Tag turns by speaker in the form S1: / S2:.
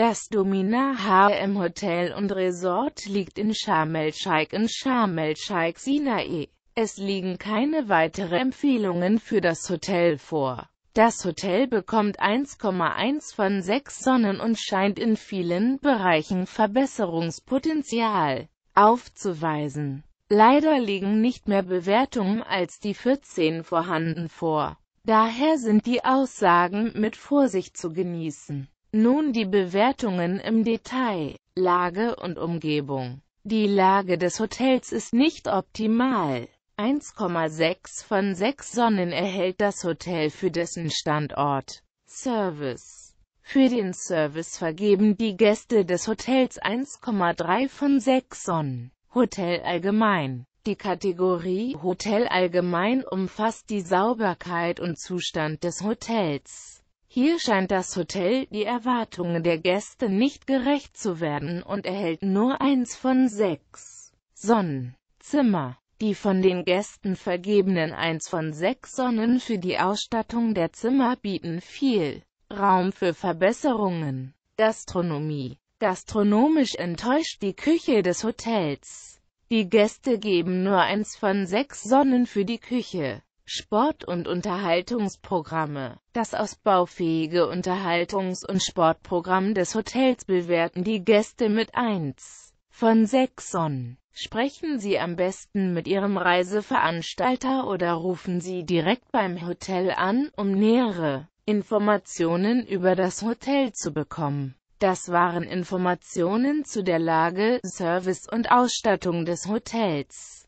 S1: Das Domina HM Hotel und Resort liegt in Sharm el-Sheikh in Sharm el-Sheikh Sinai. Es liegen keine weiteren Empfehlungen für das Hotel vor. Das Hotel bekommt 1,1 von 6 Sonnen und scheint in vielen Bereichen Verbesserungspotenzial aufzuweisen. Leider liegen nicht mehr Bewertungen als die 14 vorhanden vor. Daher sind die Aussagen mit Vorsicht zu genießen. Nun die Bewertungen im Detail, Lage und Umgebung. Die Lage des Hotels ist nicht optimal. 1,6 von 6 Sonnen erhält das Hotel für dessen Standort. Service Für den Service vergeben die Gäste des Hotels 1,3 von 6 Sonnen. Hotel allgemein Die Kategorie Hotel allgemein umfasst die Sauberkeit und Zustand des Hotels. Hier scheint das Hotel die Erwartungen der Gäste nicht gerecht zu werden und erhält nur eins von sechs Sonnenzimmer. Die von den Gästen vergebenen eins von sechs Sonnen für die Ausstattung der Zimmer bieten viel Raum für Verbesserungen. Gastronomie. Gastronomisch enttäuscht die Küche des Hotels. Die Gäste geben nur eins von sechs Sonnen für die Küche. Sport- und Unterhaltungsprogramme. Das ausbaufähige Unterhaltungs- und Sportprogramm des Hotels bewerten die Gäste mit 1 von 6 on. Sprechen Sie am besten mit Ihrem Reiseveranstalter oder rufen Sie direkt beim Hotel an, um nähere Informationen über das Hotel zu bekommen. Das waren Informationen zu der Lage, Service und Ausstattung des Hotels.